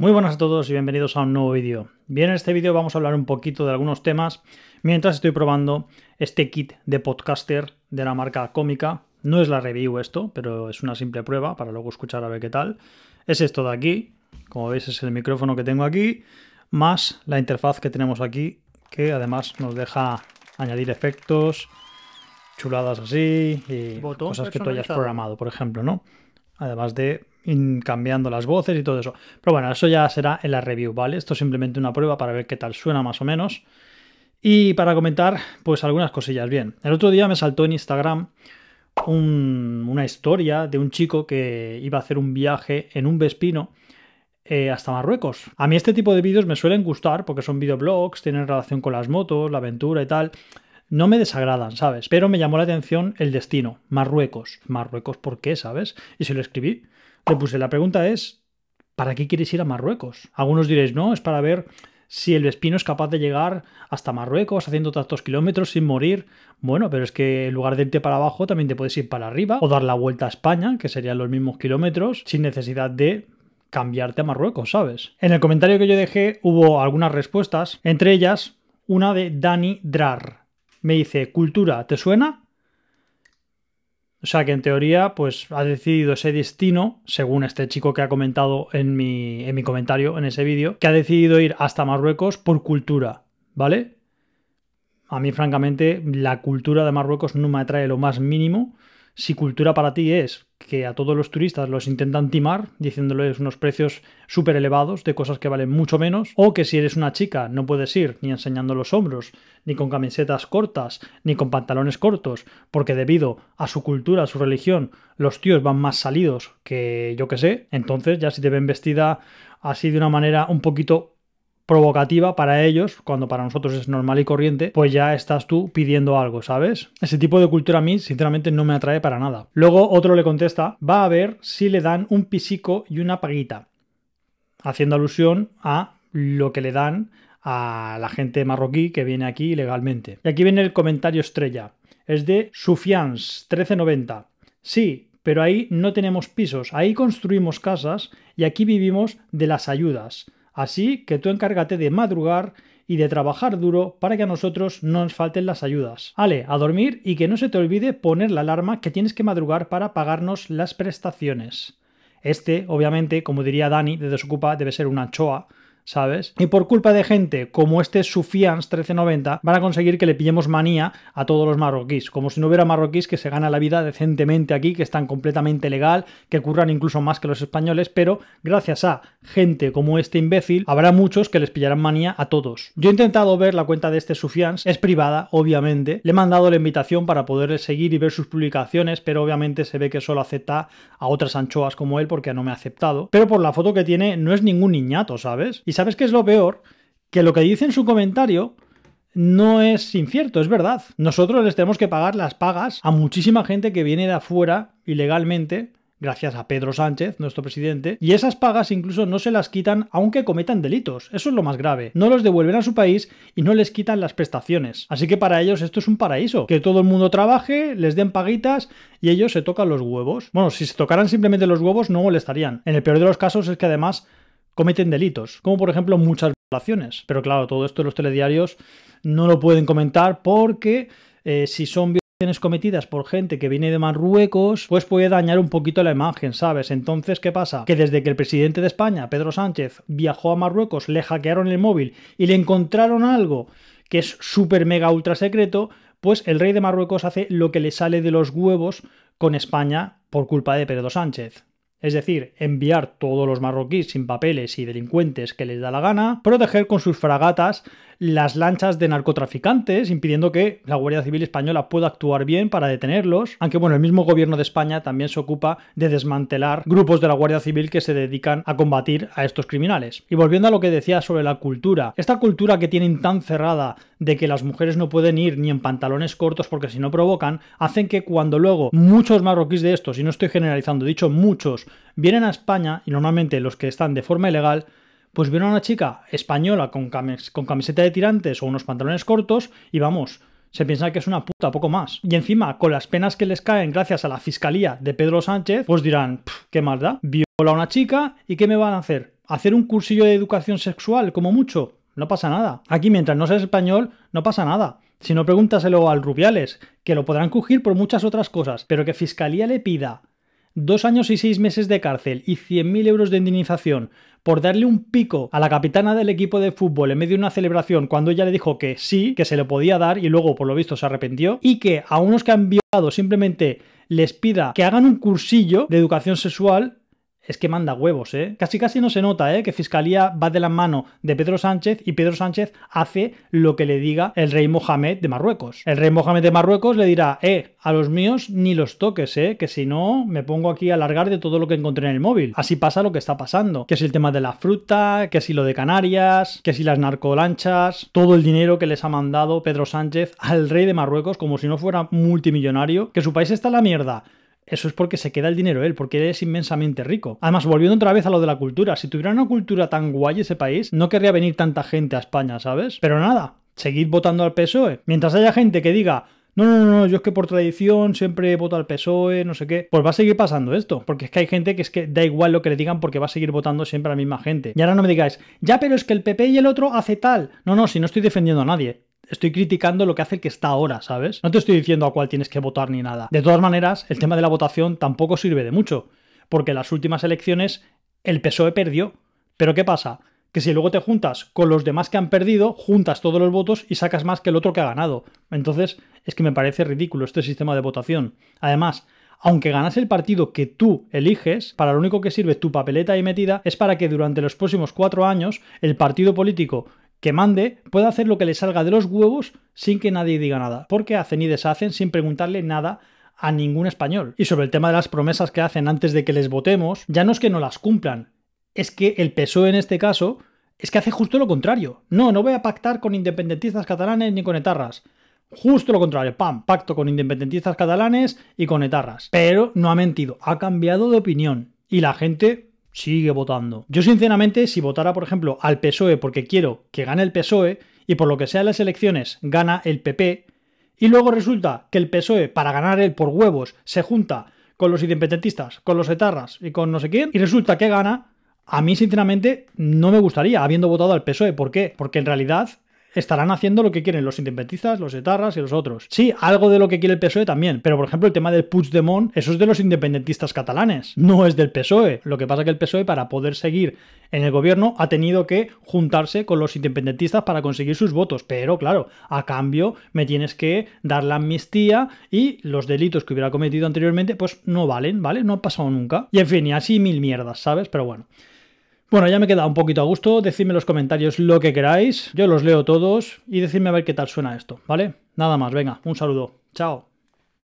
Muy buenas a todos y bienvenidos a un nuevo vídeo. Bien, en este vídeo vamos a hablar un poquito de algunos temas mientras estoy probando este kit de podcaster de la marca Cómica. No es la review esto, pero es una simple prueba para luego escuchar a ver qué tal. Es esto de aquí, como veis es el micrófono que tengo aquí, más la interfaz que tenemos aquí, que además nos deja añadir efectos, chuladas así y cosas que tú hayas programado, por ejemplo, ¿no? Además de cambiando las voces y todo eso. Pero bueno, eso ya será en la review, ¿vale? Esto es simplemente una prueba para ver qué tal suena más o menos. Y para comentar, pues algunas cosillas. Bien, el otro día me saltó en Instagram una historia de un chico que iba a hacer un viaje en un Vespino eh, hasta Marruecos. A mí este tipo de vídeos me suelen gustar porque son videoblogs, tienen relación con las motos, la aventura y tal. No me desagradan, ¿sabes? Pero me llamó la atención el destino, Marruecos. Marruecos, ¿por qué, sabes? Y se lo escribí puse, la pregunta es, ¿para qué quieres ir a Marruecos? Algunos diréis, no, es para ver si el Vespino es capaz de llegar hasta Marruecos haciendo tantos kilómetros sin morir. Bueno, pero es que en lugar de irte para abajo también te puedes ir para arriba o dar la vuelta a España, que serían los mismos kilómetros, sin necesidad de cambiarte a Marruecos, ¿sabes? En el comentario que yo dejé hubo algunas respuestas, entre ellas una de Dani Drar. Me dice, cultura, ¿te suena? O sea que en teoría, pues ha decidido ese destino, según este chico que ha comentado en mi, comentario, en ese vídeo, que ha decidido ir hasta Marruecos por cultura, ¿vale? A mí, francamente, la cultura de Marruecos no me atrae lo más mínimo. Si cultura para ti es que a todos los turistas los intentan timar, diciéndoles unos precios súper elevados de cosas que valen mucho menos, o que si eres una chica no puedes ir ni enseñando los hombros, ni con camisetas cortas, ni con pantalones cortos, porque debido a su cultura, a su religión, los tíos van más salidos que yo que sé, entonces ya si te ven vestida así de una manera un poquito provocativa para ellos, cuando para nosotros es normal y corriente, pues ya estás tú pidiendo algo, ¿sabes? Ese tipo de cultura a mí, sinceramente, no me atrae para nada. Luego otro le contesta, va a ver si le dan un pisico y una paguita, haciendo alusión a lo que le dan a la gente marroquí que viene aquí ilegalmente. Y aquí viene el comentario estrella. Es de Sufians 1390. Sí, pero ahí no tenemos pisos, ahí construimos casas y aquí vivimos de las ayudas. Así que tú encárgate de madrugar y de trabajar duro para que a nosotros no nos falten las ayudas. Ale, a dormir y que no se te olvide poner la alarma que tienes que madrugar para pagarnos las prestaciones. Este, obviamente, como diría Dani de Desocupa, debe ser una choa, ¿sabes? Y por culpa de gente como este Sufians 1390 van a conseguir que le pillemos manía a todos los marroquíes, como si no hubiera marroquíes que se gana la vida decentemente aquí, que están completamente legal, que curran incluso más que los españoles, pero gracias a gente como este imbécil habrá muchos que les pillarán manía a todos. Yo he intentado ver la cuenta de este Sufians, es privada, obviamente, le he mandado la invitación para poder seguir y ver sus publicaciones, pero obviamente se ve que solo acepta a otras anchoas como él porque no me ha aceptado, pero por la foto que tiene no es ningún niñato, ¿sabes? Y sabes qué es lo peor? Que lo que dice en su comentario no es incierto, es verdad. Nosotros les tenemos que pagar las pagas a muchísima gente que viene de afuera ilegalmente gracias a Pedro Sánchez, nuestro presidente, y esas pagas incluso no se las quitan aunque cometan delitos. Eso es lo más grave. No los devuelven a su país y no les quitan las prestaciones. Así que para ellos esto es un paraíso. Que todo el mundo trabaje, les den paguitas y ellos se tocan los huevos. Bueno, si se tocaran simplemente los huevos no molestarían. En el peor de los casos es que además cometen delitos, como por ejemplo muchas violaciones. Pero claro, todo esto los telediarios no lo pueden comentar porque eh, si son violaciones cometidas por gente que viene de Marruecos, pues puede dañar un poquito la imagen, ¿sabes? Entonces, ¿qué pasa? Que desde que el presidente de España, Pedro Sánchez, viajó a Marruecos, le hackearon el móvil y le encontraron algo que es súper mega ultra secreto, pues el rey de Marruecos hace lo que le sale de los huevos con España por culpa de Pedro Sánchez es decir, enviar todos los marroquíes sin papeles y delincuentes que les da la gana, proteger con sus fragatas las lanchas de narcotraficantes, impidiendo que la Guardia Civil Española pueda actuar bien para detenerlos, aunque bueno, el mismo gobierno de España también se ocupa de desmantelar grupos de la Guardia Civil que se dedican a combatir a estos criminales. Y volviendo a lo que decía sobre la cultura, esta cultura que tienen tan cerrada de que las mujeres no pueden ir ni en pantalones cortos porque si no provocan, hacen que cuando luego muchos marroquíes de estos, y no estoy generalizando, dicho muchos, vienen a España y normalmente los que están de forma ilegal, pues vienen a una chica española con, con camiseta de tirantes o unos pantalones cortos y vamos, se piensa que es una puta, poco más. Y encima, con las penas que les caen gracias a la fiscalía de Pedro Sánchez, pues dirán, ¿qué maldad, Viola a una chica y ¿qué me van a hacer? ¿Hacer un cursillo de educación sexual como mucho? No pasa nada. Aquí mientras no seas español, no pasa nada. Si no, pregúntaselo al Rubiales, que lo podrán cogir por muchas otras cosas, pero que Fiscalía le pida dos años y seis meses de cárcel y 100.000 euros de indemnización por darle un pico a la capitana del equipo de fútbol en medio de una celebración cuando ella le dijo que sí, que se lo podía dar y luego por lo visto se arrepintió y que a unos que han violado simplemente les pida que hagan un cursillo de educación sexual es que manda huevos, ¿eh? Casi casi no se nota, ¿eh? Que Fiscalía va de la mano de Pedro Sánchez y Pedro Sánchez hace lo que le diga el rey Mohamed de Marruecos. El rey Mohamed de Marruecos le dirá, eh, a los míos ni los toques, ¿eh? Que si no, me pongo aquí a alargar de todo lo que encontré en el móvil. Así pasa lo que está pasando. Que es el tema de la fruta, que si lo de Canarias, que si las narcolanchas, todo el dinero que les ha mandado Pedro Sánchez al rey de Marruecos como si no fuera multimillonario, que su país está en la mierda eso es porque se queda el dinero él, porque él es inmensamente rico. Además, volviendo otra vez a lo de la cultura, si tuviera una cultura tan guay ese país, no querría venir tanta gente a España, ¿sabes? Pero nada, seguid votando al PSOE. Mientras haya gente que diga, no, no, no, yo es que por tradición siempre voto al PSOE, no sé qué. Pues va a seguir pasando esto, porque es que hay gente que es que da igual lo que le digan porque va a seguir votando siempre a la misma gente. Y ahora no me digáis, ya, pero es que el PP y el otro hace tal. No, no, si no estoy defendiendo a nadie estoy criticando lo que hace el que está ahora, ¿sabes? No te estoy diciendo a cuál tienes que votar ni nada. De todas maneras, el tema de la votación tampoco sirve de mucho, porque en las últimas elecciones el PSOE perdió. Pero ¿qué pasa? que si luego te juntas con los demás que han perdido, juntas todos los votos y sacas más que el otro que ha ganado. Entonces, es que me parece ridículo este sistema de votación. Además, aunque ganas el partido que tú eliges, para lo único que sirve tu papeleta y metida es para que durante los próximos cuatro años el partido político que mande puede hacer lo que le salga de los huevos sin que nadie diga nada, porque hacen y deshacen sin preguntarle nada a ningún español. Y sobre el tema de las promesas que hacen antes de que les votemos, ya no es que no las cumplan, es que el PSOE en este caso es que hace justo lo contrario. No, no voy a pactar con independentistas catalanes ni con etarras. Justo lo contrario, pam, pacto con independentistas catalanes y con etarras. Pero no ha mentido, ha cambiado de opinión. Y la gente sigue votando. Yo sinceramente, si votara, por ejemplo, al PSOE porque quiero que gane el PSOE y por lo que sea las elecciones gana el PP, y luego resulta que el PSOE, para ganar él por huevos, se junta con los independentistas, con los etarras y con no sé quién, y resulta que gana, a mí sinceramente no me gustaría habiendo votado al PSOE. ¿Por qué? Porque en realidad estarán haciendo lo que quieren los independentistas, los etarras y los otros. Sí, algo de lo que quiere el PSOE también, pero por ejemplo el tema del Puigdemont, eso es de los independentistas catalanes, no es del PSOE. Lo que pasa es que el PSOE para poder seguir en el gobierno ha tenido que juntarse con los independentistas para conseguir sus votos, pero claro, a cambio me tienes que dar la amnistía y los delitos que hubiera cometido anteriormente pues no valen, ¿vale? No ha pasado nunca. Y en fin, y así mil mierdas, ¿sabes? Pero bueno. Bueno, ya me queda un poquito a gusto. Decidme en los comentarios lo que queráis. Yo los leo todos y decidme a ver qué tal suena esto, ¿vale? Nada más, venga, un saludo. Chao.